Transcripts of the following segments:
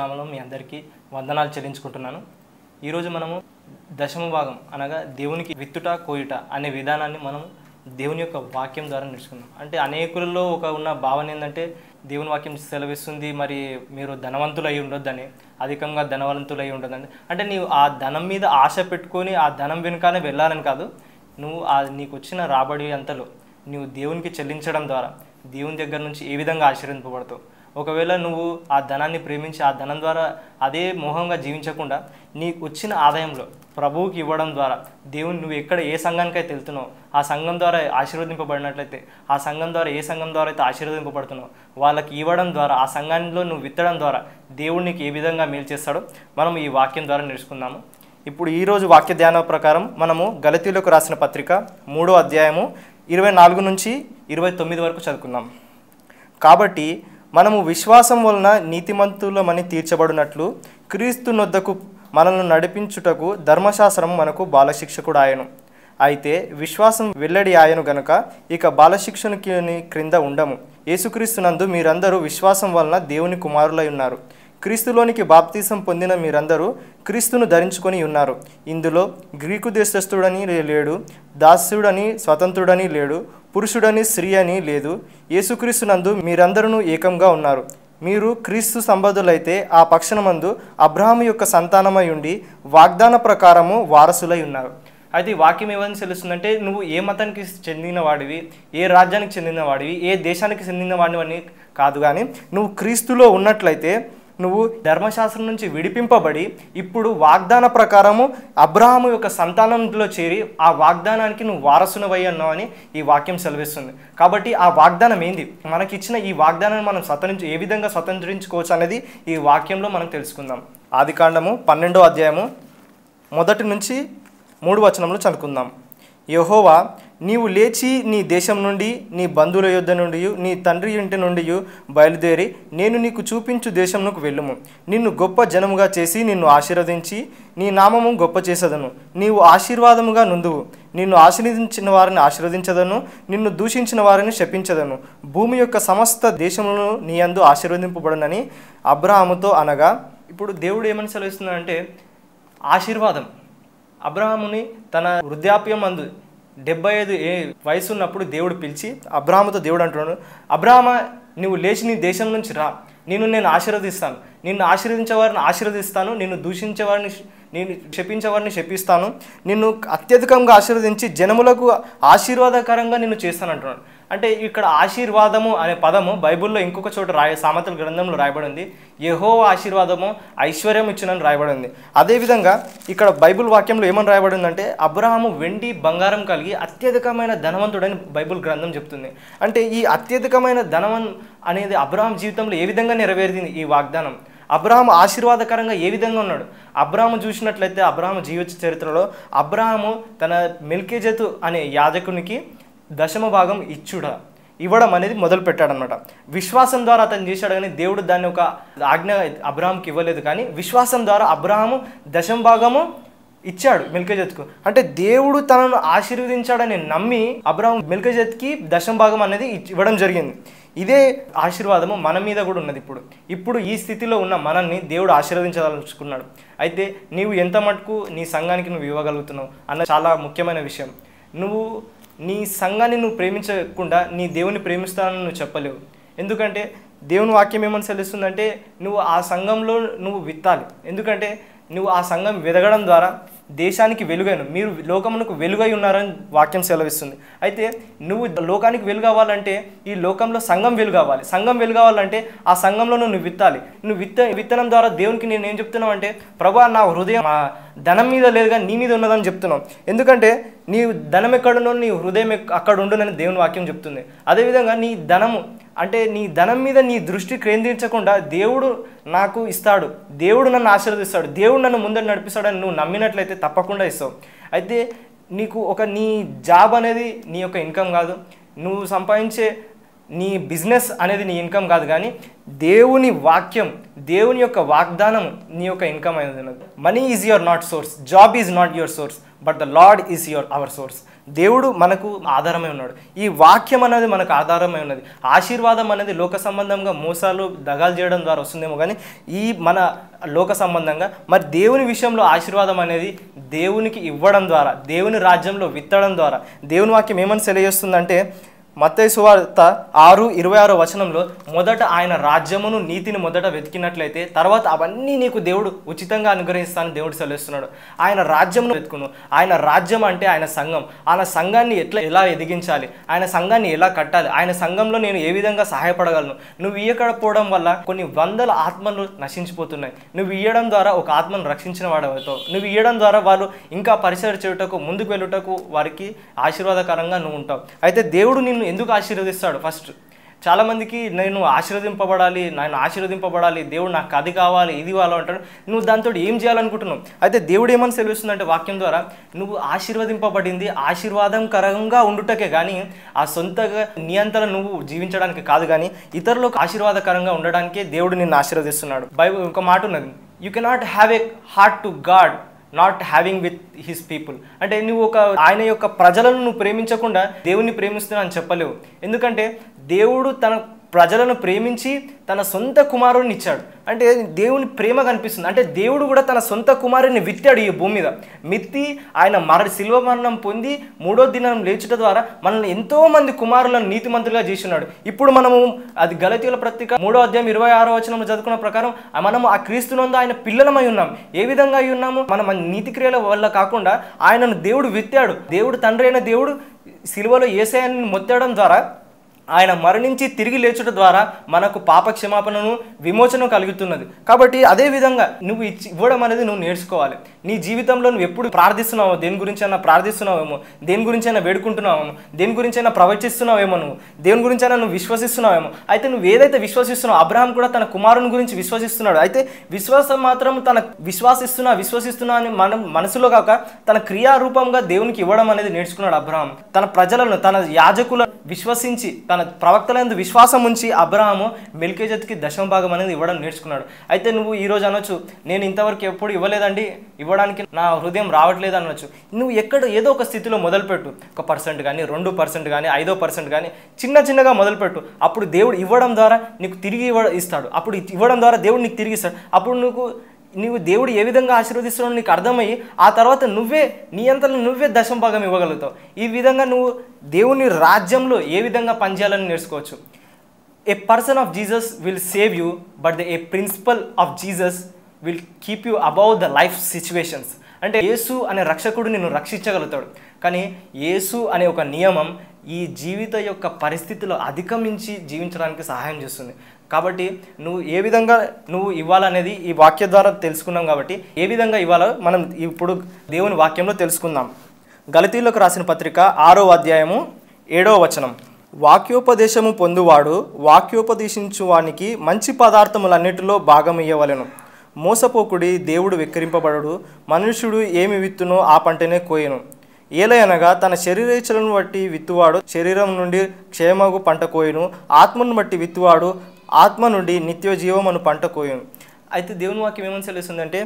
నామంలో మీ అందరికీ వందనాలు చెల్లించుకుంటున్నాను ఈరోజు మనము దశమ భాగం అనగా దేవునికి విత్తుట కోయుట అనే విధానాన్ని మనం దేవుని యొక్క వాక్యం ద్వారా నేర్చుకున్నాం అంటే అనేకులలో ఒక ఉన్న భావన ఏంటంటే దేవుని వాక్యం సెలవిస్తుంది మరి మీరు ధనవంతులు అయి ఉండొద్దని అధికంగా ధనవంతులు అయి ఉండదని అంటే నీవు ఆ ధనం మీద ఆశ పెట్టుకొని ఆ ధనం వెనుకనే వెళ్ళాలని కాదు నువ్వు ఆ నీకు వచ్చిన రాబడి అంతలో నువ్వు దేవునికి చెల్లించడం ద్వారా దేవుని దగ్గర నుంచి ఏ విధంగా ఆశీర్వదింపబడతావు ఒకవేళ నువ్వు ఆ ధనాన్ని ప్రేమించి ఆ ధనం ద్వారా అదే మోహంగా జీవించకుండా నీకు వచ్చిన ఆదాయంలో ప్రభువుకి ఇవ్వడం ద్వారా దేవుని నువ్వు ఎక్కడ ఏ సంఘానికైతే వెళ్తున్నావు ఆ సంఘం ద్వారా ఆశీర్వదింపబడినట్లయితే ఆ సంఘం ద్వారా ఏ సంఘం ద్వారా అయితే ఆశీర్వదింపబడుతున్నావు వాళ్ళకి ఇవ్వడం ద్వారా ఆ సంఘంలో నువ్వు విత్తడం ద్వారా దేవుడు నీకు ఏ విధంగా మేలు చేస్తాడో మనం ఈ వాక్యం ద్వారా నేర్చుకుందాము ఇప్పుడు ఈరోజు వాక్య ధ్యానం ప్రకారం మనము గలతీలకు రాసిన పత్రిక మూడో అధ్యాయము ఇరవై నాలుగు నుంచి ఇరవై తొమ్మిది వరకు చదువుకుందాం కాబట్టి మనము విశ్వాసం వలన నీతిమంతులమని తీర్చబడినట్లు క్రీస్తు నొద్దకు మనల్ని నడిపించుటకు ధర్మశాస్త్రం మనకు బాలశిక్షకుడు ఆయను అయితే విశ్వాసం వెల్లడి ఆయను గనక ఇక బాలశిక్షణకి క్రింద ఉండము యేసుక్రీస్తునందు మీరందరూ విశ్వాసం వలన దేవుని కుమారులై ఉన్నారు క్రీస్తులోనికి బాప్తీసం పొందిన మీరందరూ క్రీస్తును ధరించుకొని ఉన్నారు ఇందులో గ్రీకు దేశస్థుడని లేడు దాస్యుడని స్వతంత్రుడని లేడు పురుషుడని స్త్రీ అని లేదు నందు మీరందరూ ఏకంగా ఉన్నారు మీరు క్రీస్తు సంబంధులైతే ఆ పక్షణమందు అబ్రహాము యొక్క సంతానమై ఉండి వాగ్దాన ప్రకారము వారసులై ఉన్నారు అయితే వాక్యం ఏమని తెలుస్తుందంటే నువ్వు ఏ మతానికి చెందిన వాడివి ఏ రాజ్యానికి చెందిన వాడివి ఏ దేశానికి చెందిన వాడివి అని కాదు కానీ నువ్వు క్రీస్తులో ఉన్నట్లయితే నువ్వు ధర్మశాస్త్రం నుంచి విడిపింపబడి ఇప్పుడు వాగ్దాన ప్రకారము అబ్రహాము యొక్క సంతానంలో చేరి ఆ వాగ్దానానికి నువ్వు వారసునవై అన్నావు అని ఈ వాక్యం సెలవిస్తుంది కాబట్టి ఆ వాగ్దానం ఏంది మనకిచ్చిన ఈ వాగ్దానాన్ని మనం స్వతంత్రించు ఏ విధంగా స్వతంత్రించుకోవచ్చు అనేది ఈ వాక్యంలో మనం తెలుసుకుందాం ఆది కాండము పన్నెండో అధ్యాయము మొదటి నుంచి మూడు వచనంలో చనుకుందాం యహోవా నీవు లేచి నీ దేశం నుండి నీ బంధువుల యొద్ద నుండి నీ తండ్రి ఇంటి నుండి బయలుదేరి నేను నీకు చూపించు దేశంలోకి వెళ్ళుము నిన్ను గొప్ప జనముగా చేసి నిన్ను ఆశీర్వదించి నీ నామము గొప్ప చేసదను నీవు ఆశీర్వాదముగా నుందువు నిన్ను ఆశీర్వదించిన వారిని ఆశీర్వదించదను నిన్ను దూషించిన వారిని శపించదను భూమి యొక్క సమస్త దేశములను నీ అందు ఆశీర్వదింపబడనని అబ్రహాముతో అనగా ఇప్పుడు దేవుడు ఏమని సెలవిస్తున్నాడంటే ఆశీర్వాదం అబ్రహాముని తన వృద్ధాప్యం అందు డెబ్బై ఐదు ఏ వయసు ఉన్నప్పుడు దేవుడు పిలిచి అబ్రాహ్మతో దేవుడు అంటున్నాడు అబ్రాహ్మ నువ్వు లేచి నీ దేశం నుంచి రా నేను నేను ఆశీర్వదిస్తాను నిన్ను ఆశీర్వదించే వారిని ఆశీర్వదిస్తాను నిన్ను దూషించే వారిని నేను శపించే వారిని శపిస్తాను నిన్ను అత్యధికంగా ఆశీర్వదించి జనములకు ఆశీర్వాదకరంగా నిన్ను చేస్తాను అంటున్నాడు అంటే ఇక్కడ ఆశీర్వాదము అనే పదము బైబిల్లో ఇంకొక చోట రాయ సామతుల గ్రంథంలో రాయబడి ఉంది యహో ఆశీర్వాదము ఐశ్వర్యం ఇచ్చునని రాయబడి ఉంది అదేవిధంగా ఇక్కడ బైబిల్ వాక్యంలో ఏమని రాయబడి ఉందంటే అబ్రహాము వెండి బంగారం కలిగి అత్యధికమైన ధనవంతుడని బైబిల్ గ్రంథం చెప్తుంది అంటే ఈ అత్యధికమైన ధనవం అనేది అబ్రహాం జీవితంలో ఏ విధంగా నెరవేరింది ఈ వాగ్దానం అబ్రహాం ఆశీర్వాదకరంగా ఏ విధంగా ఉన్నాడు అబ్రహాము చూసినట్లయితే అబ్రహాము జీవిత చరిత్రలో అబ్రహాము తన మిల్కేజతు అనే యాజకునికి దశమ భాగం ఇచ్చుడ ఇవ్వడం అనేది మొదలు పెట్టాడనమాట విశ్వాసం ద్వారా అతను చేశాడు కానీ దేవుడు దాన్ని ఒక ఆజ్ఞ అబ్రాహాంకి ఇవ్వలేదు కానీ విశ్వాసం ద్వారా అబ్రాహము దశమ భాగము ఇచ్చాడు మెల్కజత్కు అంటే దేవుడు తనను ఆశీర్వదించాడని నమ్మి అబ్రాహం మెల్కజత్కి దశమ భాగం అనేది ఇవ్వడం జరిగింది ఇదే ఆశీర్వాదము మన మీద కూడా ఉన్నది ఇప్పుడు ఇప్పుడు ఈ స్థితిలో ఉన్న మనల్ని దేవుడు ఆశీర్వదించదలుచుకున్నాడు అయితే నీవు ఎంత మటుకు నీ సంఘానికి నువ్వు ఇవ్వగలుగుతున్నావు అన్న చాలా ముఖ్యమైన విషయం నువ్వు నీ సంఘాన్ని నువ్వు ప్రేమించకుండా నీ దేవుని ప్రేమిస్తానని నువ్వు చెప్పలేవు ఎందుకంటే దేవుని వాక్యం ఏమని సెలుస్తుందంటే నువ్వు ఆ సంఘంలో నువ్వు విత్తాలి ఎందుకంటే నువ్వు ఆ సంఘం వెదగడం ద్వారా దేశానికి వెలుగైన మీరు లోకమునకు వెలుగై ఉన్నారని వాక్యం సెలవిస్తుంది అయితే నువ్వు లోకానికి వెలుగు అవ్వాలంటే ఈ లోకంలో సంఘం వెలుగు అవ్వాలి సంఘం వెలుగు అవ్వాలంటే ఆ సంఘంలో నువ్వు విత్తాలి నువ్వు విత్త విత్తనం ద్వారా దేవునికి నేను ఏం చెప్తున్నావు అంటే ప్రభా నా హృదయం ధనం మీద లేదుగా నీ మీద ఉన్నదని చెప్తున్నావు ఎందుకంటే నీ ధనం ఎక్కడుండో నీ హృదయం అక్కడ ఉండునని దేవుని వాక్యం చెప్తుంది అదేవిధంగా నీ ధనము అంటే నీ ధనం మీద నీ దృష్టి కేంద్రించకుండా దేవుడు నాకు ఇస్తాడు దేవుడు నన్ను ఆశీర్వదిస్తాడు దేవుడు నన్ను ముందర నడిపిస్తాడని నువ్వు నమ్మినట్లయితే తప్పకుండా ఇస్తావు అయితే నీకు ఒక నీ జాబ్ అనేది నీ యొక్క ఇన్కమ్ కాదు నువ్వు సంపాదించే నీ బిజినెస్ అనేది నీ ఇన్కమ్ కాదు కానీ దేవుని వాక్యం దేవుని యొక్క వాగ్దానం నీ యొక్క ఇన్కమ్ అనేది money is your not source job is not your source but the lord is your our source దేవుడు మనకు ఆధారమై ఉన్నాడు ఈ వాక్యం అనేది మనకు ఆధారమై ఉన్నది ఆశీర్వాదం అనేది లోక సంబంధంగా మోసాలు దగాలు చేయడం ద్వారా వస్తుందేమో కానీ ఈ మన లోక సంబంధంగా మరి దేవుని విషయంలో ఆశీర్వాదం అనేది దేవునికి ఇవ్వడం ద్వారా దేవుని రాజ్యంలో విత్తడం ద్వారా దేవుని వాక్యం ఏమని తెలియజేస్తుందంటే మత్తయ్య సువార్త ఆరు ఇరవై ఆరో వచనంలో మొదట ఆయన రాజ్యమును నీతిని మొదట వెతికినట్లయితే తర్వాత అవన్నీ నీకు దేవుడు ఉచితంగా అనుగ్రహిస్తానని దేవుడు సెలవిస్తున్నాడు ఆయన రాజ్యమును వెతుకును ఆయన రాజ్యం అంటే ఆయన సంఘం ఆయన సంఘాన్ని ఎట్లా ఎలా ఎదిగించాలి ఆయన సంఘాన్ని ఎలా కట్టాలి ఆయన సంఘంలో నేను ఏ విధంగా సహాయపడగలను నువ్వు ఇయ్యకపోవడం వల్ల కొన్ని వందల ఆత్మలు నశించిపోతున్నాయి నువ్వు ఇయ్యడం ద్వారా ఒక ఆత్మను రక్షించిన వాడవుతావు నువ్వు ఇయ్యడం ద్వారా వాళ్ళు ఇంకా పరిసర చేయుటకు ముందుకు వెళ్ళుటకు వారికి ఆశీర్వాదకరంగా నువ్వు ఉంటావు అయితే దేవుడు నిన్ను నిన్ను ఎందుకు ఆశీర్వదిస్తాడు ఫస్ట్ చాలామందికి నేను ఆశీర్వదింపబడాలి నేను ఆశీర్వదింపబడాలి దేవుడు నాకు అది కావాలి ఇది కావాలి అంటాడు నువ్వు దాంతో ఏం చేయాలనుకుంటున్నావు అయితే దేవుడు ఏమని తెలుస్తుందంటే వాక్యం ద్వారా నువ్వు ఆశీర్వదింపబడింది ఆశీర్వాదం కరంగా ఉండుటకే కానీ ఆ సొంతగా నియంత్రణ నువ్వు జీవించడానికి కాదు కానీ ఇతరులకు ఆశీర్వాదకరంగా ఉండడానికే దేవుడు నిన్ను ఆశీర్వదిస్తున్నాడు బైబుల్ ఒక మాట ఉన్నది you cannot have a heart to God not having with his people అంటే నువ్వు ఒక ఆయన యొక్క ప్రజలను నువ్వు ప్రేమించకుండా దేవుణ్ణి ప్రేమిస్తున్నా అని చెప్పలేవు ఎందుకంటే దేవుడు తన ప్రజలను ప్రేమించి తన సొంత కుమారుడిని ఇచ్చాడు అంటే దేవుని ప్రేమ కనిపిస్తుంది అంటే దేవుడు కూడా తన సొంత కుమారుడిని విత్తాడు ఈ భూమి మీద మిత్తి ఆయన మర శిల్వ మరణం పొంది మూడో దినం లేచుట ద్వారా మనల్ని ఎంతోమంది కుమారులను నీతిమంతులుగా చేస్తున్నాడు ఇప్పుడు మనము అది గలతీయుల ప్రత్యేక మూడో అధ్యాయం ఇరవై ఆరో వచనంలో చదువుకున్న ప్రకారం మనము ఆ క్రీస్తునందు ఆయన పిల్లలమై ఉన్నాం ఏ విధంగా అయి ఉన్నాము మనం నీతి క్రియల వల్ల కాకుండా ఆయనను దేవుడు విత్తాడు దేవుడు తండ్రి అయిన దేవుడు శిలువలో ఏసయాన్ని మొత్తడం ద్వారా ఆయన మరణించి తిరిగి లేచుట ద్వారా మనకు పాప విమోచనం విమోచన కలుగుతున్నది కాబట్టి అదేవిధంగా నువ్వు ఇచ్చి ఇవ్వడం అనేది నువ్వు నేర్చుకోవాలి నీ జీవితంలో నువ్వు ఎప్పుడు ప్రార్థిస్తున్నావు దేని గురించైనా ప్రార్థిస్తున్నావేమో దేని గురించైనా వేడుకుంటున్నావేమో దేని గురించైనా ప్రవచిస్తున్నావేమో నువ్వు దేని గురించైనా నువ్వు విశ్వసిస్తున్నావేమో అయితే నువ్వు ఏదైతే విశ్వసిస్తున్నావు అబ్రహాం కూడా తన కుమారుని గురించి విశ్వసిస్తున్నాడు అయితే విశ్వాసం మాత్రం తన విశ్వాసిస్తున్నా విశ్వసిస్తున్నా అని మన మనసులో కాక తన క్రియారూపంగా దేవునికి ఇవ్వడం అనేది నేర్చుకున్నాడు అబ్రహాం తన ప్రజలను తన యాజకులను విశ్వసించి తన ప్రవక్తలందు విశ్వాసం ఉంచి అబ్రహాము జతికి దశమ భాగం అనేది ఇవ్వడం నేర్చుకున్నాడు అయితే నువ్వు ఈరోజు అనొచ్చు నేను ఇంతవరకు ఎప్పుడు ఇవ్వలేదండి ఇవ్వ ఇవ్వడానికి నా హృదయం రావట్లేదు అనొచ్చు నువ్వు ఎక్కడ ఏదో ఒక స్థితిలో మొదలుపెట్టు ఒక పర్సెంట్ కానీ రెండు పర్సెంట్ కానీ ఐదో పర్సెంట్ కానీ చిన్న చిన్నగా మొదలుపెట్టు అప్పుడు దేవుడు ఇవ్వడం ద్వారా నీకు తిరిగి ఇవ్వ ఇస్తాడు అప్పుడు ఇవ్వడం ద్వారా దేవుడు నీకు తిరిగి ఇస్తాడు అప్పుడు నువ్వు నీవు దేవుడు ఏ విధంగా ఆశీర్వదిస్తున్నావు నీకు అర్థమయ్యి ఆ తర్వాత నువ్వే నీ అంతలో నువ్వే దశంభాగం ఇవ్వగలుగుతావు ఈ విధంగా నువ్వు దేవుని రాజ్యంలో ఏ విధంగా పనిచేయాలని నేర్చుకోవచ్చు a person of Jesus will save you but the a principle of Jesus will keep you above the life situations అంటే యేసు అనే రక్షకుడు నిన్ను రక్షించగలుగుతాడు కానీ యేసు అనే ఒక నియమం ఈ జీవిత యొక్క పరిస్థితిలో అధిగమించి జీవించడానికి సహాయం చేస్తుంది కాబట్టి నువ్వు ఏ విధంగా నువ్వు ఇవ్వాలనేది ఈ వాక్య ద్వారా తెలుసుకున్నాం కాబట్టి ఏ విధంగా ఇవ్వాలో మనం ఇప్పుడు దేవుని వాక్యంలో తెలుసుకుందాం గలతీలకు రాసిన పత్రిక ఆరో అధ్యాయము ఏడవ వచనం వాక్యోపదేశము పొందువాడు వాక్యోపదేశించు వానికి మంచి పదార్థములన్నిటిలో భాగమియ్యవలను మోసపోకుడి దేవుడు వెక్కిరింపబడడు మనుష్యుడు ఏమి విత్తునో ఆ పంటనే కోయను ఏలయనగా తన శరీరేచ్ఛలను బట్టి విత్తువాడు శరీరం నుండి క్షేమగు పంట కోయును ఆత్మను బట్టి విత్తువాడు ఆత్మ నుండి నిత్య జీవమను పంట కోయును అయితే దేవుని వాక్యం ఏమని తెలుస్తుందంటే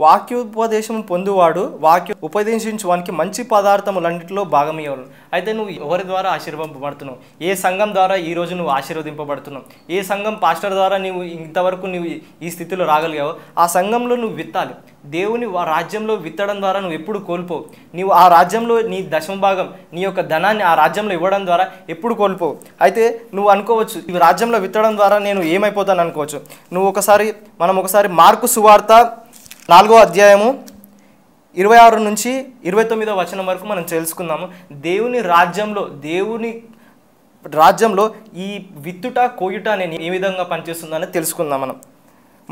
వాక్యోపదేశం పొందువాడు వాక్య ఉపదేశించువానికి మంచి పదార్థములన్నింటిలో భాగమయ్యేవాడు అయితే నువ్వు ఎవరి ద్వారా ఆశీర్వదింపబడుతున్నావు ఏ సంఘం ద్వారా ఈరోజు నువ్వు ఆశీర్వదింపబడుతున్నావు ఏ సంఘం పాస్టర్ ద్వారా నువ్వు ఇంతవరకు నువ్వు ఈ స్థితిలో రాగలిగావు ఆ సంఘంలో నువ్వు విత్తాలి దేవుని ఆ రాజ్యంలో విత్తడం ద్వారా నువ్వు ఎప్పుడు కోల్పోవు నీవు ఆ రాజ్యంలో నీ దశమ భాగం నీ యొక్క ధనాన్ని ఆ రాజ్యంలో ఇవ్వడం ద్వారా ఎప్పుడు కోల్పోవు అయితే నువ్వు అనుకోవచ్చు ఈ రాజ్యంలో విత్తడం ద్వారా నేను ఏమైపోతాను అనుకోవచ్చు నువ్వు ఒకసారి మనం ఒకసారి మార్కు సువార్త నాలుగో అధ్యాయము ఇరవై ఆరు నుంచి ఇరవై తొమ్మిదో వచనం వరకు మనం తెలుసుకుందాము దేవుని రాజ్యంలో దేవుని రాజ్యంలో ఈ విత్తుట కోయుట నేను ఏ విధంగా పనిచేస్తుందని తెలుసుకుందాం మనం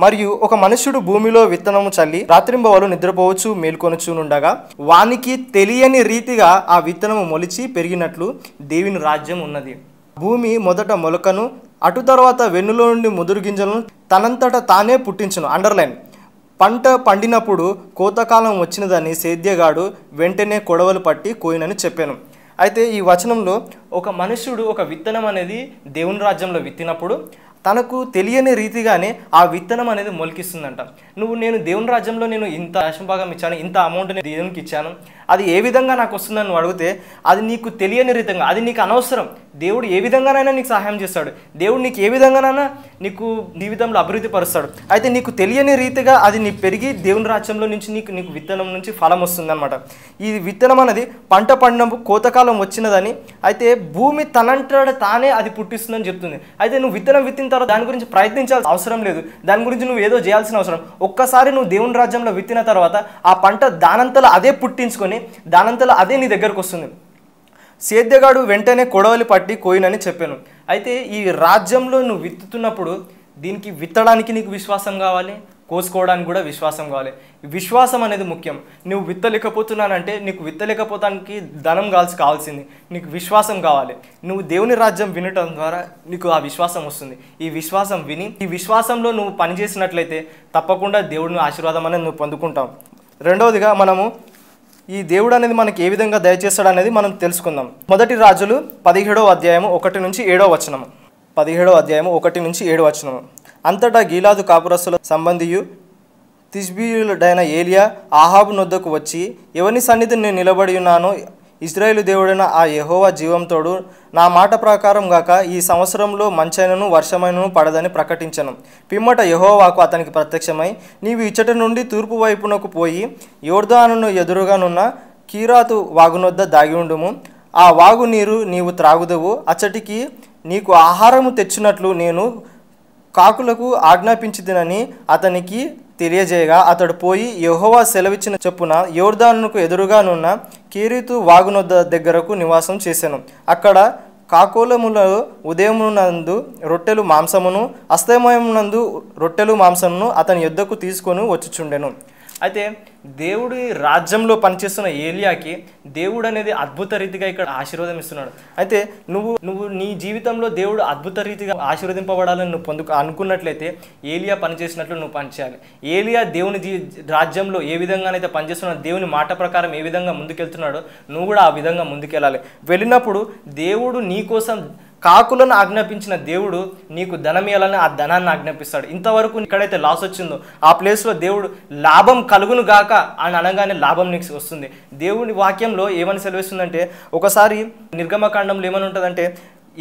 మరియు ఒక మనుషుడు భూమిలో విత్తనము చల్లి రాత్రింబవలు నిద్రపోవచ్చు మేల్కొనుచునుండగా వానికి తెలియని రీతిగా ఆ విత్తనము మొలిచి పెరిగినట్లు దేవుని రాజ్యం ఉన్నది భూమి మొదట మొలకను అటు తర్వాత వెన్నులో నుండి ముదురు గింజలను తనంతట తానే పుట్టించును అండర్లైన్ పంట పండినప్పుడు కోతకాలం వచ్చినదని సేద్యగాడు వెంటనే కొడవలు పట్టి కోయినని చెప్పాను అయితే ఈ వచనంలో ఒక మనుషుడు ఒక విత్తనం అనేది దేవుని రాజ్యంలో విత్తినప్పుడు తనకు తెలియని రీతిగానే ఆ విత్తనం అనేది మొలికిస్తుందంట నువ్వు నేను దేవుని రాజ్యంలో నేను ఇంత భాగం ఇచ్చాను ఇంత అమౌంట్ నేను దేవునికి ఇచ్చాను అది ఏ విధంగా నాకు వస్తుందని నువ్వు అడిగితే అది నీకు తెలియని రీతంగా అది నీకు అనవసరం దేవుడు ఏ విధంగానైనా నీకు సహాయం చేస్తాడు దేవుడు నీకు ఏ విధంగానైనా నీకు జీవితంలో అభివృద్ధి పరుస్తాడు అయితే నీకు తెలియని రీతిగా అది నీ పెరిగి దేవుని రాజ్యంలో నుంచి నీకు నీకు విత్తనం నుంచి ఫలం వస్తుందన్నమాట ఈ విత్తనం అనేది పంట పండినప్పుడు కోతకాలం వచ్చినదని అయితే భూమి తనంటాడు తానే అది పుట్టిస్తుందని చెప్తుంది అయితే నువ్వు విత్తనం విత్తిన తర్వాత దాని గురించి ప్రయత్నించాల్సిన అవసరం లేదు దాని గురించి నువ్వు ఏదో చేయాల్సిన అవసరం ఒక్కసారి నువ్వు దేవుని రాజ్యంలో విత్తిన తర్వాత ఆ పంట దానంతలో అదే పుట్టించుకొని దానంతలో అదే నీ దగ్గరకు వస్తుంది సేద్యగాడు వెంటనే కొడవలి పట్టి కోయినని చెప్పాను అయితే ఈ రాజ్యంలో నువ్వు విత్తుతున్నప్పుడు దీనికి విత్తడానికి నీకు విశ్వాసం కావాలి కోసుకోవడానికి కూడా విశ్వాసం కావాలి విశ్వాసం అనేది ముఖ్యం నువ్వు విత్తలేకపోతున్నానంటే నీకు విత్తలేకపోతానికి ధనం కాల్సి కావాల్సింది నీకు విశ్వాసం కావాలి నువ్వు దేవుని రాజ్యం వినటం ద్వారా నీకు ఆ విశ్వాసం వస్తుంది ఈ విశ్వాసం విని ఈ విశ్వాసంలో నువ్వు పనిచేసినట్లయితే తప్పకుండా దేవుడిని ఆశీర్వాదం అనేది నువ్వు పొందుకుంటావు రెండవదిగా మనము ఈ దేవుడు అనేది మనకి ఏ విధంగా దయచేస్తాడు అనేది మనం తెలుసుకుందాం మొదటి రాజులు పదిహేడవ అధ్యాయము ఒకటి నుంచి ఏడవ వచనము పదిహేడవ అధ్యాయము ఒకటి నుంచి ఏడవ వచనము అంతటా గీలాదు కాపురస్తుల సంబంధియు తిజ్బీయుడైన ఏలియా ఆహాబు నొద్దకు వచ్చి ఎవరి సన్నిధిని నేను నిలబడి ఉన్నానో ఇజ్రాయేలు దేవుడైన ఆ యహోవా జీవంతోడు నా మాట ప్రకారం గాక ఈ సంవత్సరంలో మంచైనను వర్షమైనను పడదని ప్రకటించను పిమ్మట యహోవాకు అతనికి ప్రత్యక్షమై నీవు ఇచ్చట నుండి తూర్పు వైపునకు పోయి యోర్ధానును ఎదురుగానున్న కీరాతు వాగునొద్ద దాగి ఉండుము ఆ వాగు నీరు నీవు త్రాగుదవు అచ్చటికి నీకు ఆహారము తెచ్చినట్లు నేను కాకులకు ఆజ్ఞాపించిదినని అతనికి తెలియజేయగా అతడు పోయి యహోవా సెలవిచ్చిన చొప్పున యోర్దానుకు ఎదురుగానున్న కీరీతు వాగునొద్ద దగ్గరకు నివాసం చేశాను అక్కడ కాకోలములో ఉదయమునందు రొట్టెలు మాంసమును అస్తమయమునందు రొట్టెలు మాంసమును అతని యుద్ధకు తీసుకొని వచ్చుచుండెను అయితే దేవుడి రాజ్యంలో పనిచేస్తున్న ఏలియాకి దేవుడు అనేది అద్భుత రీతిగా ఇక్కడ ఆశీర్వాదం ఇస్తున్నాడు అయితే నువ్వు నువ్వు నీ జీవితంలో దేవుడు అద్భుత రీతిగా ఆశీర్వదింపబడాలని నువ్వు పొందు అనుకున్నట్లయితే ఏలియా పనిచేసినట్లు నువ్వు పనిచేయాలి ఏలియా దేవుని జీ రాజ్యంలో ఏ విధంగానైతే పనిచేస్తున్నాడు దేవుని మాట ప్రకారం ఏ విధంగా ముందుకెళ్తున్నాడో నువ్వు కూడా ఆ విధంగా ముందుకెళ్ళాలి వెళ్ళినప్పుడు దేవుడు నీ కోసం కాకులను ఆజ్ఞాపించిన దేవుడు నీకు ధనమియాలని ఆ ధనాన్ని ఆజ్ఞాపిస్తాడు ఇంతవరకు ఎక్కడైతే లాస్ వచ్చిందో ఆ ప్లేస్లో దేవుడు లాభం కలుగును గాక అని అనగానే లాభం నీకు వస్తుంది దేవుని వాక్యంలో ఏమని సెలవిస్తుందంటే ఒకసారి నిర్గమకాండంలో ఏమని ఉంటుందంటే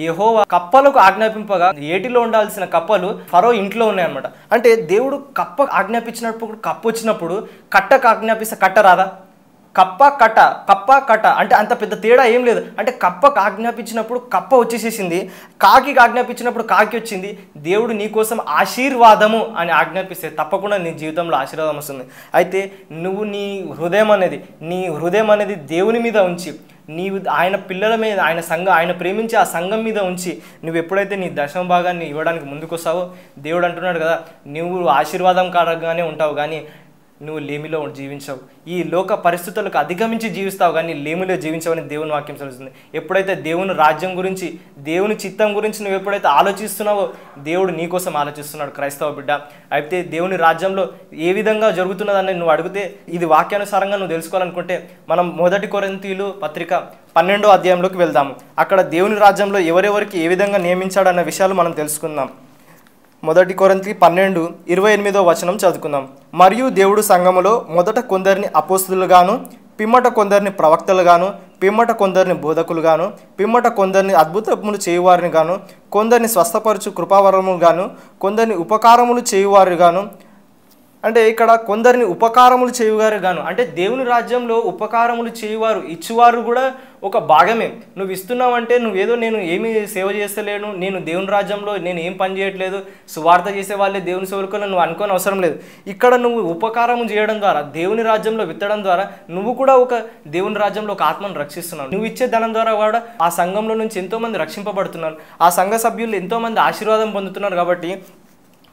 ఏహో కప్పలకు ఆజ్ఞాపింపగా ఏటిలో ఉండాల్సిన కప్పలు ఫరో ఇంట్లో ఉన్నాయన్నమాట అంటే దేవుడు కప్ప ఆజ్ఞాపించినప్పుడు కప్ప వచ్చినప్పుడు కట్టకు ఆజ్ఞాపిస్తే కట్ట రాదా కప్ప కట కప్ప కట అంటే అంత పెద్ద తేడా ఏం లేదు అంటే కప్పకు ఆజ్ఞాపించినప్పుడు కప్ప వచ్చేసేసింది కాకి ఆజ్ఞాపించినప్పుడు కాకి వచ్చింది దేవుడు నీకోసం ఆశీర్వాదము అని ఆజ్ఞాపిస్తే తప్పకుండా నీ జీవితంలో ఆశీర్వాదం వస్తుంది అయితే నువ్వు నీ హృదయం అనేది నీ హృదయం అనేది దేవుని మీద ఉంచి నీవు ఆయన పిల్లల మీద ఆయన సంఘం ఆయన ప్రేమించి ఆ సంఘం మీద ఉంచి నువ్వు ఎప్పుడైతే నీ దశమ భాగాన్ని ఇవ్వడానికి వస్తావో దేవుడు అంటున్నాడు కదా నువ్వు ఆశీర్వాదం కారంగానే ఉంటావు కానీ నువ్వు లేమిలో జీవించవు ఈ లోక పరిస్థితులకు అధిగమించి జీవిస్తావు కానీ లేమిలో జీవించవని దేవుని వాక్యం చదువుతుంది ఎప్పుడైతే దేవుని రాజ్యం గురించి దేవుని చిత్తం గురించి నువ్వు ఎప్పుడైతే ఆలోచిస్తున్నావో దేవుడు నీ ఆలోచిస్తున్నాడు క్రైస్తవ బిడ్డ అయితే దేవుని రాజ్యంలో ఏ విధంగా జరుగుతున్నదని నువ్వు అడిగితే ఇది వాక్యానుసారంగా నువ్వు తెలుసుకోవాలనుకుంటే మనం మొదటి కొరంతీలు పత్రిక పన్నెండో అధ్యాయంలోకి వెళ్దాము అక్కడ దేవుని రాజ్యంలో ఎవరెవరికి ఏ విధంగా నియమించాడన్న విషయాలు మనం తెలుసుకుందాం మొదటి కొరంతి పన్నెండు ఇరవై ఎనిమిదో వచనం చదువుకుందాం మరియు దేవుడు సంఘములో మొదట కొందరిని అపోస్తులుగాను పిమ్మట కొందరిని ప్రవక్తలుగాను పిమ్మట కొందరిని బోధకులుగాను పిమ్మట కొందరిని అద్భుతములు చేయువారిని గాను కొందరిని స్వస్థపరచు గాను కొందరిని ఉపకారములు గాను అంటే ఇక్కడ కొందరిని ఉపకారములు చేయువారు గాను అంటే దేవుని రాజ్యంలో ఉపకారములు చేయువారు ఇచ్చువారు కూడా ఒక భాగమే నువ్వు ఇస్తున్నావంటే నువ్వేదో నేను ఏమి సేవ చేస్తలేను నేను దేవుని రాజ్యంలో నేను ఏం పని చేయట్లేదు సువార్త చేసే వాళ్ళే దేవుని సేవకులు నువ్వు అనుకోని అవసరం లేదు ఇక్కడ నువ్వు ఉపకారం చేయడం ద్వారా దేవుని రాజ్యంలో విత్తడం ద్వారా నువ్వు కూడా ఒక దేవుని రాజ్యంలో ఒక ఆత్మను రక్షిస్తున్నావు నువ్వు ఇచ్చే ధనం ద్వారా కూడా ఆ సంఘంలో నుంచి ఎంతోమంది రక్షింపబడుతున్నారు ఆ సంఘ సభ్యులు ఎంతోమంది ఆశీర్వాదం పొందుతున్నారు కాబట్టి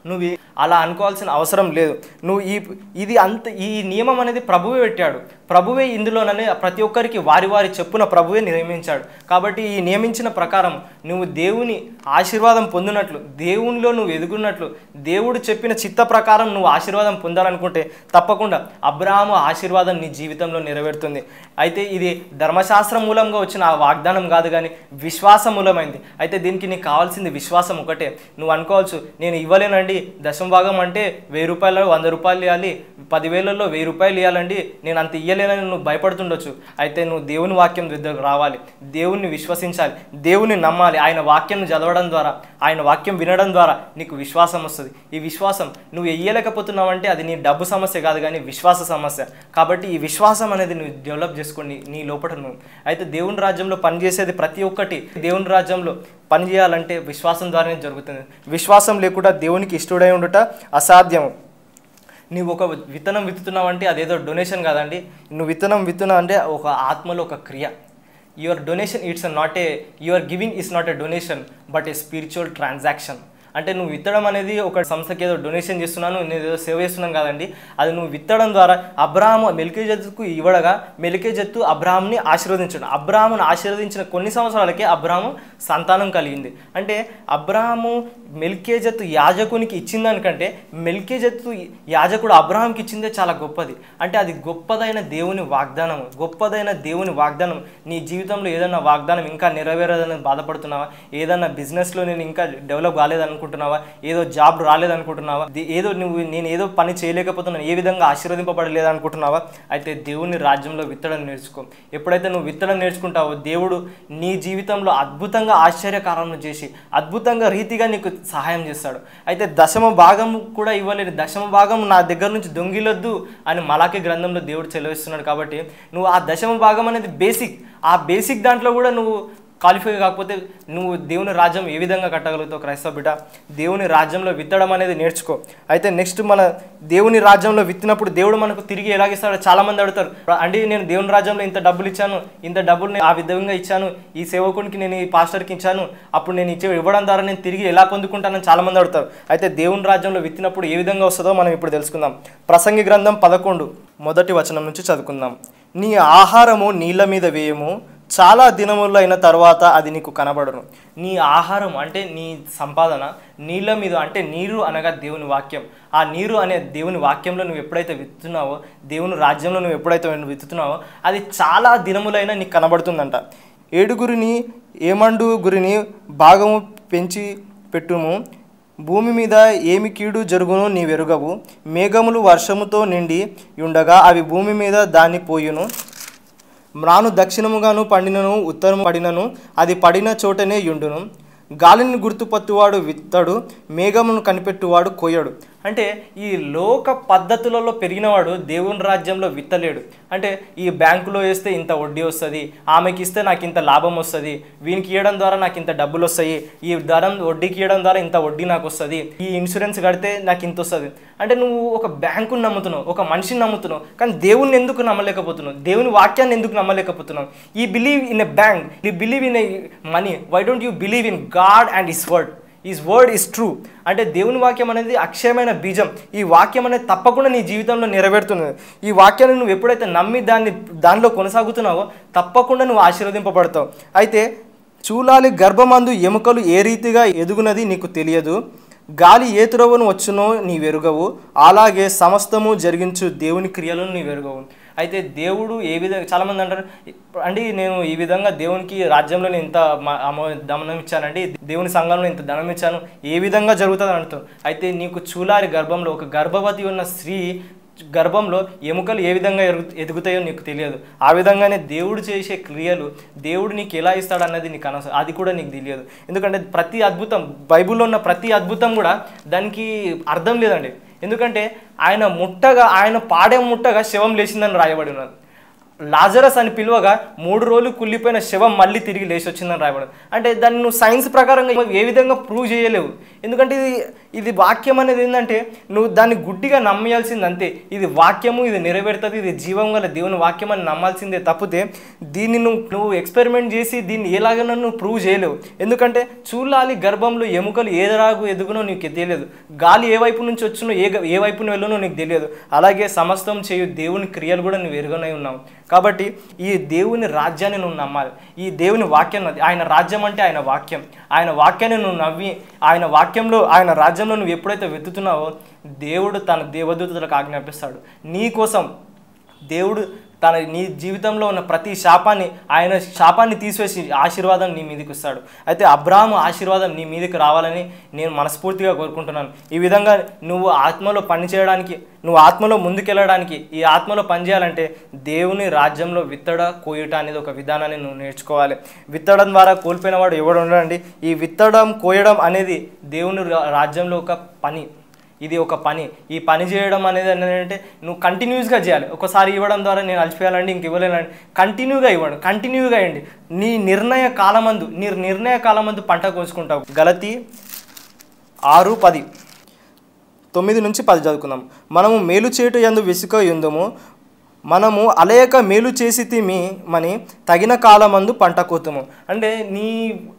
నువ్వు అలా అనుకోవాల్సిన అవసరం లేదు నువ్వు ఈ ఇది అంత ఈ నియమం అనేది ప్రభువే పెట్టాడు ప్రభువే ఇందులోననే ప్రతి ఒక్కరికి వారి వారి చెప్పున ప్రభువే నియమించాడు కాబట్టి ఈ నియమించిన ప్రకారం నువ్వు దేవుని ఆశీర్వాదం పొందినట్లు దేవునిలో నువ్వు ఎదుగున్నట్లు దేవుడు చెప్పిన చిత్త ప్రకారం నువ్వు ఆశీర్వాదం పొందాలనుకుంటే తప్పకుండా అబ్రాహము ఆశీర్వాదం నీ జీవితంలో నెరవేరుతుంది అయితే ఇది ధర్మశాస్త్రం మూలంగా వచ్చిన ఆ వాగ్దానం కాదు కానీ విశ్వాసం మూలమైంది అయితే దీనికి నీకు కావాల్సింది విశ్వాసం ఒకటే నువ్వు అనుకోవచ్చు నేను ఇవ్వలేనండి దశ కోసం భాగం అంటే వెయ్యి రూపాయలు వంద రూపాయలు ఇవ్వాలి పదివేలలో వెయ్యి రూపాయలు ఇవ్వాలండి నేను అంత ఇయ్యలేనని నువ్వు భయపడుతుండొచ్చు అయితే నువ్వు దేవుని వాక్యం దగ్గరకు రావాలి దేవుణ్ణి విశ్వసించాలి దేవుణ్ణి నమ్మాలి ఆయన వాక్యం చదవడం ద్వారా ఆయన వాక్యం వినడం ద్వారా నీకు విశ్వాసం వస్తుంది ఈ విశ్వాసం నువ్వు ఇయ్యలేకపోతున్నావు అంటే అది నీ డబ్బు సమస్య కాదు కానీ విశ్వాస సమస్య కాబట్టి ఈ విశ్వాసం అనేది నువ్వు డెవలప్ చేసుకోండి నీ లోపల నువ్వు అయితే దేవుని రాజ్యంలో పనిచేసేది ప్రతి ఒక్కటి దేవుని రాజ్యంలో పని చేయాలంటే విశ్వాసం ద్వారానే జరుగుతుంది విశ్వాసం లేకుండా దేవునికి ఇష్టడై ఉండుట అసాధ్యం నువ్వు ఒక విత్తనం విత్తుతున్నావు అంటే అదేదో డొనేషన్ కాదండి నువ్వు విత్తనం విత్తున్నావు అంటే ఒక ఆత్మలో ఒక క్రియ your donation it's not a your giving is not a donation but a spiritual transaction అంటే నువ్వు విత్తడం అనేది ఒక సంస్థకి ఏదో డొనేషన్ చేస్తున్నాను నేను ఏదో సేవ చేస్తున్నాను కాదండి అది నువ్వు విత్తడం ద్వారా అబ్రాహము మెలికేజత్తుకు ఇవ్వడగా మెలికేజత్తు అబ్రాహంని ఆశీర్వదించడం అబ్రాహమును ఆశీర్వదించిన కొన్ని సంవత్సరాలకే అబ్రాహం సంతానం కలిగింది అంటే అబ్రాహము జత్తు యాజకునికి ఇచ్చిన దానికంటే జత్తు యాజకుడు అబ్రాహంకి ఇచ్చిందే చాలా గొప్పది అంటే అది గొప్పదైన దేవుని వాగ్దానం గొప్పదైన దేవుని వాగ్దానం నీ జీవితంలో ఏదైనా వాగ్దానం ఇంకా నెరవేరదని బాధపడుతున్నావా ఏదైనా బిజినెస్లో నేను ఇంకా డెవలప్ కాలేదనుకుంటున్నాను అనుకుంటున్నావా ఏదో జాబ్ రాలేదనుకుంటున్నావా ఏదో నువ్వు నేను ఏదో పని చేయలేకపోతున్నాను ఏ విధంగా ఆశీర్వదింపబడలేదు అనుకుంటున్నావా అయితే దేవుని రాజ్యంలో విత్తడం నేర్చుకో ఎప్పుడైతే నువ్వు విత్తడం నేర్చుకుంటావో దేవుడు నీ జీవితంలో అద్భుతంగా ఆశ్చర్యకారంలో చేసి అద్భుతంగా రీతిగా నీకు సహాయం చేస్తాడు అయితే దశమ భాగం కూడా ఇవ్వలేని దశమ భాగం నా దగ్గర నుంచి దొంగిలొద్దు అని మలాకి గ్రంథంలో దేవుడు చెలవిస్తున్నాడు కాబట్టి నువ్వు ఆ దశమ భాగం అనేది బేసిక్ ఆ బేసిక్ దాంట్లో కూడా నువ్వు క్వాలిఫై కాకపోతే నువ్వు దేవుని రాజ్యం ఏ విధంగా కట్టగలుగుతావు క్రైస్తవ బిడ్డ దేవుని రాజ్యంలో విత్తడం అనేది నేర్చుకో అయితే నెక్స్ట్ మన దేవుని రాజ్యంలో విత్తినప్పుడు దేవుడు మనకు తిరిగి ఎలాగిస్తాడో చాలామంది అడుగుతారు అంటే నేను దేవుని రాజ్యంలో ఇంత డబ్బులు ఇచ్చాను ఇంత డబ్బులు నేను ఆ విధంగా ఇచ్చాను ఈ సేవకునికి నేను ఈ పాస్టర్కి ఇచ్చాను అప్పుడు నేను ఇచ్చే ఇవ్వడం ద్వారా నేను తిరిగి ఎలా పొందుకుంటానని చాలామంది అడుగుతారు అయితే దేవుని రాజ్యంలో విత్తినప్పుడు ఏ విధంగా వస్తుందో మనం ఇప్పుడు తెలుసుకుందాం ప్రసంగి గ్రంథం పదకొండు మొదటి వచనం నుంచి చదువుకుందాం నీ ఆహారము నీళ్ళ మీద వేయము చాలా దినములు అయిన తర్వాత అది నీకు కనబడను నీ ఆహారం అంటే నీ సంపాదన నీళ్ళ మీద అంటే నీరు అనగా దేవుని వాక్యం ఆ నీరు అనే దేవుని వాక్యంలో నువ్వు ఎప్పుడైతే విత్తున్నావో దేవుని రాజ్యంలో నువ్వు ఎప్పుడైతే విత్తున్నావో అది చాలా దినములైన నీకు కనబడుతుందంట ఏడుగురిని ఏమండు గురిని భాగము పెంచి పెట్టుము భూమి మీద ఏమి కీడు జరుగును నీవెరుగవు మేఘములు వర్షముతో నిండి ఉండగా అవి భూమి మీద దాన్ని పోయును మ్రాను దక్షిణముగాను పండినను ఉత్తరము పడినను అది పడిన చోటనే యుండును గాలిని గుర్తుపత్తువాడు విత్తడు మేఘమును కనిపెట్టువాడు కోయడు అంటే ఈ లోక పద్ధతులలో పెరిగినవాడు దేవుని రాజ్యంలో విత్తలేడు అంటే ఈ బ్యాంకులో వేస్తే ఇంత వడ్డీ వస్తుంది ఆమెకి ఇస్తే నాకు ఇంత లాభం వస్తుంది వీనికి ఇవ్వడం ద్వారా నాకు ఇంత డబ్బులు వస్తాయి ఈ ధరం వడ్డీకి ఇవ్వడం ద్వారా ఇంత వడ్డీ నాకు వస్తుంది ఈ ఇన్సూరెన్స్ కడితే నాకు ఇంత వస్తుంది అంటే నువ్వు ఒక బ్యాంకుని నమ్ముతున్నావు ఒక మనిషిని నమ్ముతున్నావు కానీ దేవుని ఎందుకు నమ్మలేకపోతున్నావు దేవుని వాక్యాన్ని ఎందుకు నమ్మలేకపోతున్నావు I believe in a bank I believe in a money why don't you believe in God and his word is word is true అంటే దేవుని వాక్యం అనేది అక్షయమైన బీజం ఈ వాక్యం అనేది తప్పకుండా నీ జీవితంలో నెరవేరుతున్నది ఈ వాక్యాన్ని నువ్వు ఎప్పుడైతే నమ్మి దాన్ని దానిలో కొనసాగుతున్నావో తప్పకుండా నువ్వు ఆశీర్వదింపబడతావు అయితే చూలాలి గర్భమందు ఎముకలు ఏ రీతిగా ఎదుగునది నీకు తెలియదు గాలి ఏ త్రోవను వచ్చునో నీ వెరుగవు అలాగే సమస్తము జరిగించు దేవుని క్రియలను నీ వెరుగవు అయితే దేవుడు ఏ విధంగా చాలామంది అంటారు అండి నేను ఈ విధంగా దేవునికి రాజ్యంలో ఇంత దమనం ఇచ్చానండి దేవుని సంఘంలో ఇంత ధనం ఇచ్చాను ఏ విధంగా జరుగుతుంది అంటారు అయితే నీకు చూలారి గర్భంలో ఒక గర్భవతి ఉన్న స్త్రీ గర్భంలో ఎముకలు ఏ విధంగా ఎదుగుతాయో నీకు తెలియదు ఆ విధంగానే దేవుడు చేసే క్రియలు దేవుడు నీకు ఎలా ఇస్తాడు అన్నది నీకు అనవసరం అది కూడా నీకు తెలియదు ఎందుకంటే ప్రతి అద్భుతం బైబిల్లో ఉన్న ప్రతి అద్భుతం కూడా దానికి అర్థం లేదండి ఎందుకంటే ఆయన ముట్టగా ఆయన పాడే ముట్టగా శవం లేచిందని రాయబడి ఉన్నది లాజరస్ అని పిలువగా మూడు రోజులు కుళ్ళిపోయిన శవం మళ్ళీ తిరిగి లేచి వచ్చిందని రాయబడి అంటే దాన్ని నువ్వు సైన్స్ ప్రకారంగా ఏ విధంగా ప్రూవ్ చేయలేవు ఎందుకంటే ఇది ఇది వాక్యం అనేది ఏంటంటే నువ్వు దాన్ని గుడ్డిగా నమ్మేయాల్సింది అంతే ఇది వాక్యము ఇది నెరవేరుతుంది ఇది జీవం గల దేవుని వాక్యం అని నమ్మాల్సిందే తప్పితే దీన్ని నువ్వు నువ్వు ఎక్స్పెరిమెంట్ చేసి దీన్ని ఎలాగైనా నువ్వు ప్రూవ్ చేయలేవు ఎందుకంటే చూలాలి గర్భంలో ఎముకలు ఏ రాగు ఎదుగునో నీకు తెలియదు గాలి ఏ వైపు నుంచి వచ్చినో ఏ ఏ వైపున వెళ్ళనో నీకు తెలియదు అలాగే సమస్తం చేయు దేవుని క్రియలు కూడా నువ్వు ఎరుగనే ఉన్నావు కాబట్టి ఈ దేవుని రాజ్యాన్ని నువ్వు నమ్మాలి ఈ దేవుని వాక్యం ఆయన రాజ్యం అంటే ఆయన వాక్యం ఆయన వాక్యాన్ని నువ్వు నవ్వి ఆయన వాక్యంలో ఆయన రాజ్యం మార్గంలో నువ్వు ఎప్పుడైతే వెతుకుతున్నావో దేవుడు తన దేవదూతలకు ఆజ్ఞాపిస్తాడు నీ కోసం దేవుడు తన నీ జీవితంలో ఉన్న ప్రతి శాపాన్ని ఆయన శాపాన్ని తీసివేసి ఆశీర్వాదం నీ మీదకి వస్తాడు అయితే అబ్రాహం ఆశీర్వాదం నీ మీదకి రావాలని నేను మనస్ఫూర్తిగా కోరుకుంటున్నాను ఈ విధంగా నువ్వు ఆత్మలో పనిచేయడానికి నువ్వు ఆత్మలో ముందుకెళ్ళడానికి ఈ ఆత్మలో పనిచేయాలంటే దేవుని రాజ్యంలో విత్తడ కోయుట అనేది ఒక విధానాన్ని నువ్వు నేర్చుకోవాలి విత్తడం ద్వారా కోల్పోయిన వాడు ఎవడు ఉండడండి ఈ విత్తడం కోయడం అనేది దేవుని రాజ్యంలో ఒక పని ఇది ఒక పని ఈ పని చేయడం అనేది ఏంటంటే నువ్వు కంటిన్యూస్గా చేయాలి ఒకసారి ఇవ్వడం ద్వారా నేను అలసిపోయాలండి ఇంక ఇవ్వలేనండి కంటిన్యూగా ఇవ్వండి కంటిన్యూగా ఇవ్వండి నీ నిర్ణయ కాలమందు నీ నిర్ణయ కాలమందు పంట కోసుకుంటావు గలతి ఆరు పది తొమ్మిది నుంచి పది చదువుకుందాం మనము మేలు చేటు ఎందు విసుక ఎందుము మనము అలేక మేలు చేసి తిమి మని తగిన కాలమందు పంట కోతము అంటే నీ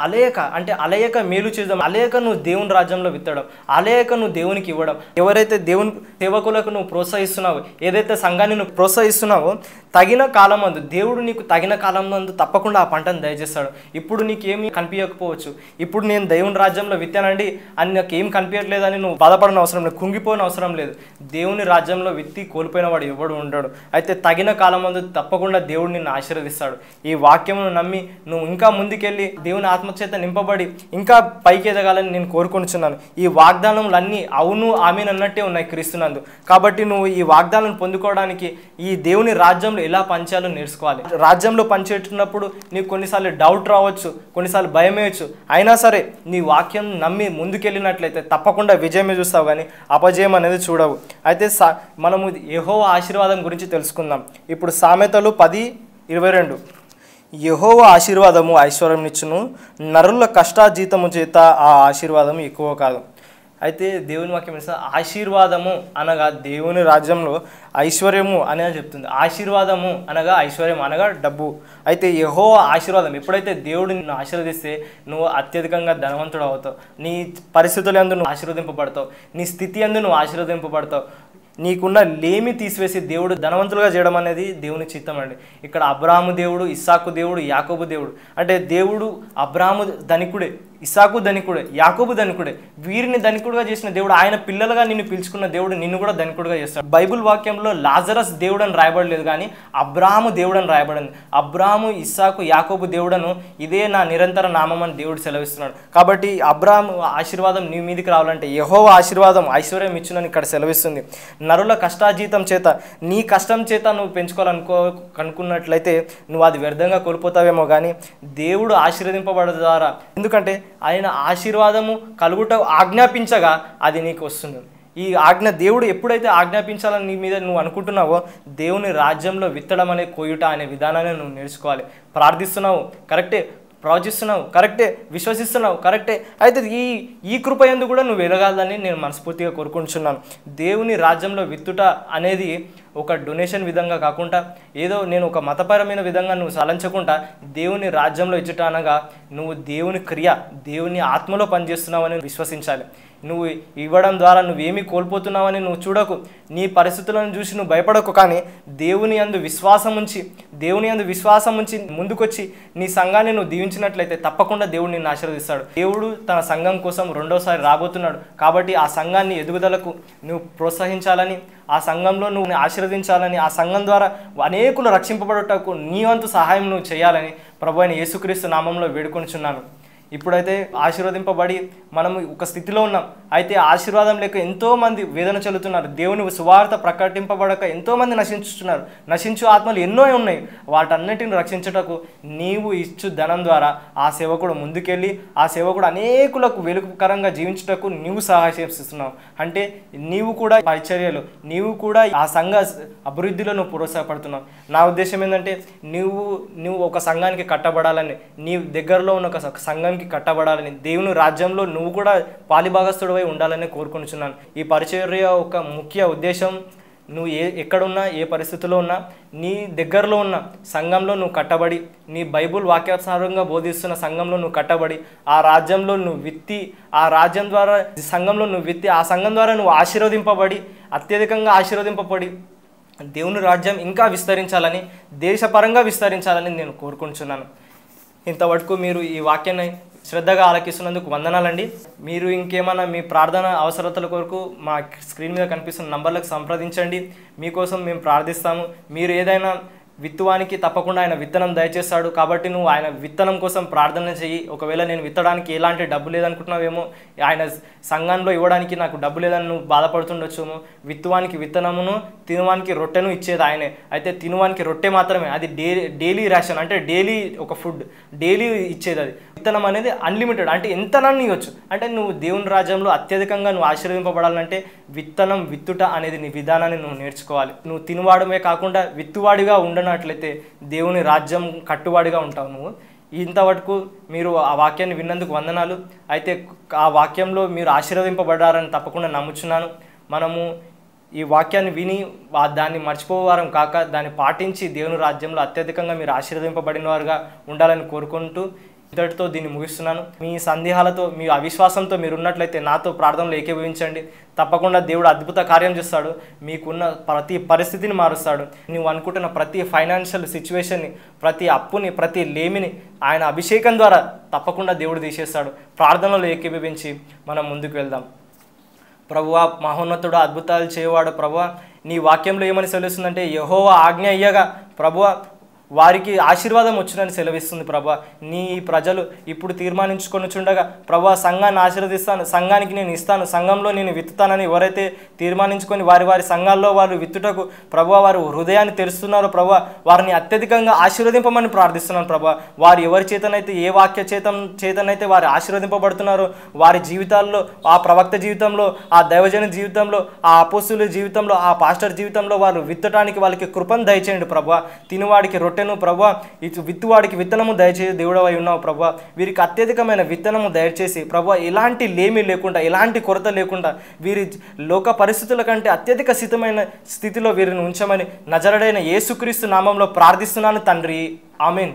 అలేక అంటే అలేక మేలు చేద్దాం అలేక నువ్వు దేవుని రాజ్యంలో విత్తడం అలేక నువ్వు దేవునికి ఇవ్వడం ఎవరైతే దేవుని సేవకులకు నువ్వు ప్రోత్సహిస్తున్నావు ఏదైతే సంఘాన్ని నువ్వు ప్రోత్సహిస్తున్నావో తగిన కాలమందు దేవుడు నీకు తగిన కాలమందు తప్పకుండా ఆ పంటను దయచేస్తాడు ఇప్పుడు ఏమి కనిపించకపోవచ్చు ఇప్పుడు నేను దేవుని రాజ్యంలో విత్తానండి అని నాకు ఏం అని నువ్వు బాధపడిన అవసరం లేదు కుంగిపోయిన అవసరం లేదు దేవుని రాజ్యంలో విత్తి కోల్పోయిన వాడు ఎవడు ఉండడు అయితే అయితే తగిన కాలం ముందు తప్పకుండా దేవుడు నిన్ను ఆశీర్వదిస్తాడు ఈ వాక్యమును నమ్మి నువ్వు ఇంకా ముందుకెళ్ళి దేవుని ఆత్మచేత నింపబడి ఇంకా పైకి ఎదగాలని నేను కోరుకుంటున్నాను ఈ వాగ్దానములన్నీ అవును ఆమెను అన్నట్టే ఉన్నాయి క్రీస్తునందు కాబట్టి నువ్వు ఈ వాగ్దానం పొందుకోవడానికి ఈ దేవుని రాజ్యంలో ఎలా పంచాలో నేర్చుకోవాలి రాజ్యంలో పనిచేస్తున్నప్పుడు నీకు కొన్నిసార్లు డౌట్ రావచ్చు కొన్నిసార్లు భయం వేయచ్చు అయినా సరే నీ వాక్యం నమ్మి ముందుకెళ్ళినట్లయితే తప్పకుండా విజయమే చూస్తావు కానీ అపజయం అనేది చూడవు అయితే మనము ఏహో ఆశీర్వాదం గురించి తెలుసుకో తెలుసుకుందాం ఇప్పుడు సామెతలు పది ఇరవై రెండు యహోవ ఆశీర్వాదము ఐశ్వర్యం నిచ్చును నరుల కష్టాజీతము చేత ఆ ఆశీర్వాదం ఎక్కువ కాదు అయితే దేవుని వాక్యం ఆశీర్వాదము అనగా దేవుని రాజ్యంలో ఐశ్వర్యము అనేది చెప్తుంది ఆశీర్వాదము అనగా ఐశ్వర్యం అనగా డబ్బు అయితే యహో ఆశీర్వాదం ఎప్పుడైతే దేవుడు నిన్ను ఆశీర్వదిస్తే నువ్వు అత్యధికంగా ధనవంతుడు అవుతావు నీ పరిస్థితులందు నువ్వు ఆశీర్వదింపబడతావు నీ స్థితి ఎందు నువ్వు ఆశీర్వదింపబడతావు నీకున్న లేమి తీసివేసి దేవుడు ధనవంతులుగా చేయడం అనేది దేవుని చిత్తం అండి ఇక్కడ అబ్రాహము దేవుడు ఇస్సాకు దేవుడు యాకోబు దేవుడు అంటే దేవుడు అబ్రాహము ధనికుడే ఇసాకు ధనికుడే యాకోబు ధనికుడే వీరిని ధనికుడుగా చేసిన దేవుడు ఆయన పిల్లలుగా నిన్ను పిలుచుకున్న దేవుడు నిన్ను కూడా ధనికుడుగా చేస్తాడు బైబుల్ వాక్యంలో లాజరస్ దేవుడు అని రాయబడలేదు కానీ అబ్రాహము దేవుడు అని రాయబడింది అబ్రాహము ఇస్సాకు యాకోబు దేవుడను ఇదే నా నిరంతర నామం అని దేవుడు సెలవిస్తున్నాడు కాబట్టి అబ్రాహము ఆశీర్వాదం నీ మీదకి రావాలంటే యహో ఆశీర్వాదం ఐశ్వర్యం ఇచ్చునని ఇక్కడ సెలవిస్తుంది నరుల కష్టాజీతం చేత నీ కష్టం చేత నువ్వు పెంచుకోవాలనుకో అనుకున్నట్లయితే నువ్వు అది వ్యర్థంగా కోల్పోతావేమో కానీ దేవుడు ఆశీర్వదింపబడ ద్వారా ఎందుకంటే ఆయన ఆశీర్వాదము కలుగుట ఆజ్ఞాపించగా అది నీకు వస్తుంది ఈ ఆజ్ఞ దేవుడు ఎప్పుడైతే ఆజ్ఞాపించాలని నీ మీద నువ్వు అనుకుంటున్నావో దేవుని రాజ్యంలో విత్తడం అనే కోయుట అనే విధానాన్ని నువ్వు నేర్చుకోవాలి ప్రార్థిస్తున్నావు కరెక్టే ప్రవచిస్తున్నావు కరెక్టే విశ్వసిస్తున్నావు కరెక్టే అయితే ఈ ఈ కృప ఎందు కూడా నువ్వు వెలగాలని నేను మనస్ఫూర్తిగా కోరుకుంటున్నాను దేవుని రాజ్యంలో విత్తుట అనేది ఒక డొనేషన్ విధంగా కాకుండా ఏదో నేను ఒక మతపరమైన విధంగా నువ్వు సలంచకుండా దేవుని రాజ్యంలో ఇచ్చుట అనగా నువ్వు దేవుని క్రియ దేవుని ఆత్మలో పనిచేస్తున్నావు అని విశ్వసించాలి నువ్వు ఇవ్వడం ద్వారా నువ్వేమి కోల్పోతున్నావని నువ్వు చూడకు నీ పరిస్థితులను చూసి నువ్వు భయపడకు కానీ దేవుని అందు విశ్వాసం ఉంచి దేవుని అందు విశ్వాసం ఉంచి ముందుకొచ్చి నీ సంఘాన్ని నువ్వు దీవించినట్లయితే తప్పకుండా దేవుడు నిన్ను ఆశీర్వదిస్తాడు దేవుడు తన సంఘం కోసం రెండోసారి రాబోతున్నాడు కాబట్టి ఆ సంఘాన్ని ఎదుగుదలకు నువ్వు ప్రోత్సహించాలని ఆ సంఘంలో నువ్వు ఆశీర్వదించాలని ఆ సంఘం ద్వారా అనేకులు రక్షింపబడటకు నీ వంతు సహాయం నువ్వు చేయాలని ప్రభు అయిన యేసుక్రీస్తు నామంలో వేడుకొనిచున్నాను ఇప్పుడైతే ఆశీర్వదింపబడి మనం ఒక స్థితిలో ఉన్నాం అయితే ఆశీర్వాదం లేక ఎంతోమంది వేదన చెల్లుతున్నారు దేవుని సువార్త ప్రకటింపబడక ఎంతోమంది నశించుతున్నారు నశించు ఆత్మలు ఎన్నో ఉన్నాయి వాటన్నిటిని రక్షించటకు నీవు ఇచ్చు ధనం ద్వారా ఆ సేవకుడు ముందుకెళ్ళి ఆ సేవకుడు అనేకులకు వెలుగుకరంగా జీవించటకు నీవు చేస్తున్నావు అంటే నీవు కూడా పరిచర్యలు నీవు కూడా ఆ సంఘ అభివృద్ధిలో నువ్వు ప్రోత్సాహపడుతున్నావు నా ఉద్దేశం ఏంటంటే నువ్వు నువ్వు ఒక సంఘానికి కట్టబడాలని నీ దగ్గరలో ఉన్న ఒక సంఘం రాజ్యానికి కట్టబడాలని దేవుని రాజ్యంలో నువ్వు కూడా పాలిభాగస్థుడివై ఉండాలని కోరుకుంటున్నాను ఈ పరిచర్య ఒక ముఖ్య ఉద్దేశం నువ్వు ఏ ఎక్కడున్నా ఏ పరిస్థితిలో ఉన్నా నీ దగ్గరలో ఉన్న సంఘంలో నువ్వు కట్టబడి నీ బైబుల్ వాక్యానుసారంగా బోధిస్తున్న సంఘంలో నువ్వు కట్టబడి ఆ రాజ్యంలో నువ్వు విత్తి ఆ రాజ్యం ద్వారా సంఘంలో నువ్వు విత్తి ఆ సంఘం ద్వారా నువ్వు ఆశీర్వదింపబడి అత్యధికంగా ఆశీర్వదింపబడి దేవుని రాజ్యం ఇంకా విస్తరించాలని దేశపరంగా విస్తరించాలని నేను కోరుకుంటున్నాను ఇంతవరకు మీరు ఈ వాక్యాన్ని శ్రద్ధగా ఆలకిస్తున్నందుకు వందనాలండి మీరు ఇంకేమైనా మీ ప్రార్థన అవసరతల కొరకు మా స్క్రీన్ మీద కనిపిస్తున్న నంబర్లకు సంప్రదించండి మీకోసం మేము ప్రార్థిస్తాము మీరు ఏదైనా విత్తువానికి తప్పకుండా ఆయన విత్తనం దయచేస్తాడు కాబట్టి నువ్వు ఆయన విత్తనం కోసం ప్రార్థన చెయ్యి ఒకవేళ నేను విత్తడానికి ఎలాంటి డబ్బు లేదనుకుంటున్నావేమో ఆయన సంఘంలో ఇవ్వడానికి నాకు డబ్బు లేదని నువ్వు బాధపడుతుండొచ్చుము విత్తువానికి విత్తనమును తినువానికి రొట్టెను ఇచ్చేది ఆయనే అయితే తినువానికి రొట్టె మాత్రమే అది డైలీ రేషన్ అంటే డైలీ ఒక ఫుడ్ డైలీ ఇచ్చేది అది విత్తనం అనేది అన్లిమిటెడ్ అంటే ఎంత నన్ను ఇవ్వచ్చు అంటే నువ్వు దేవుని రాజ్యంలో అత్యధికంగా నువ్వు ఆశీర్వదింపబడాలంటే విత్తనం విత్తుట అనేది నీ విధానాన్ని నువ్వు నేర్చుకోవాలి నువ్వు తినవాడమే కాకుండా విత్తువాడిగా ఉండనట్లయితే దేవుని రాజ్యం కట్టువాడిగా ఉంటావు నువ్వు ఇంతవరకు మీరు ఆ వాక్యాన్ని విన్నందుకు వందనాలు అయితే ఆ వాక్యంలో మీరు ఆశీర్వదింపబడారని తప్పకుండా నమ్ముచున్నాను మనము ఈ వాక్యాన్ని విని దాన్ని మర్చిపోవారం కాక దాన్ని పాటించి దేవుని రాజ్యంలో అత్యధికంగా మీరు ఆశీర్వదింపబడిన వారుగా ఉండాలని కోరుకుంటూ ఇంతటితో దీన్ని ముగిస్తున్నాను మీ సందేహాలతో మీ అవిశ్వాసంతో మీరు ఉన్నట్లయితే నాతో ప్రార్థనలు ఏకీభవించండి తప్పకుండా దేవుడు అద్భుత కార్యం చేస్తాడు మీకున్న ప్రతి పరిస్థితిని మారుస్తాడు నువ్వు అనుకుంటున్న ప్రతి ఫైనాన్షియల్ సిచ్యువేషన్ని ప్రతి అప్పుని ప్రతి లేమిని ఆయన అభిషేకం ద్వారా తప్పకుండా దేవుడు తీసేస్తాడు ప్రార్థనలు ఏకీభవించి మనం ముందుకు వెళ్దాం ప్రభు మహోన్నతుడు అద్భుతాలు చేయవాడు ప్రభు నీ వాక్యంలో ఏమని సెలవుస్తుందంటే యహోవ ఆజ్ఞ అయ్యగా ప్రభువ వారికి ఆశీర్వాదం వచ్చినని సెలవిస్తుంది ప్రభా నీ ప్రజలు ఇప్పుడు తీర్మానించుకొని చుండగా ప్రభా సంఘాన్ని ఆశీర్వదిస్తాను సంఘానికి నేను ఇస్తాను సంఘంలో నేను విత్తుతానని ఎవరైతే తీర్మానించుకొని వారి వారి సంఘాల్లో వారు విత్తుటకు ప్రభా వారు హృదయాన్ని తెరుస్తున్నారో ప్రభా వారిని అత్యధికంగా ఆశీర్వదింపమని ప్రార్థిస్తున్నాను ప్రభా వారు ఎవరి చేతనైతే ఏ వాక్య చేతం చేతనైతే వారు ఆశీర్వదింపబడుతున్నారో వారి జీవితాల్లో ఆ ప్రవక్త జీవితంలో ఆ దైవజన జీవితంలో ఆ అపోసుల జీవితంలో ఆ పాస్టర్ జీవితంలో వారు విత్తటానికి వాళ్ళకి కృపను దయచేయండి ప్రభా తినువాడికి రొట్టె కొట్టెను ప్రభా ఇటు విత్తువాడికి విత్తనము దయచేసి దేవుడవై ఉన్నావు ప్రభా వీరికి అత్యధికమైన విత్తనము దయచేసి ప్రభా ఎలాంటి లేమి లేకుండా ఎలాంటి కొరత లేకుండా వీరి లోక పరిస్థితుల కంటే అత్యధిక స్థితమైన స్థితిలో వీరిని ఉంచమని నజరడైన యేసుక్రీస్తు నామంలో ప్రార్థిస్తున్నాను తండ్రి ఆమెన్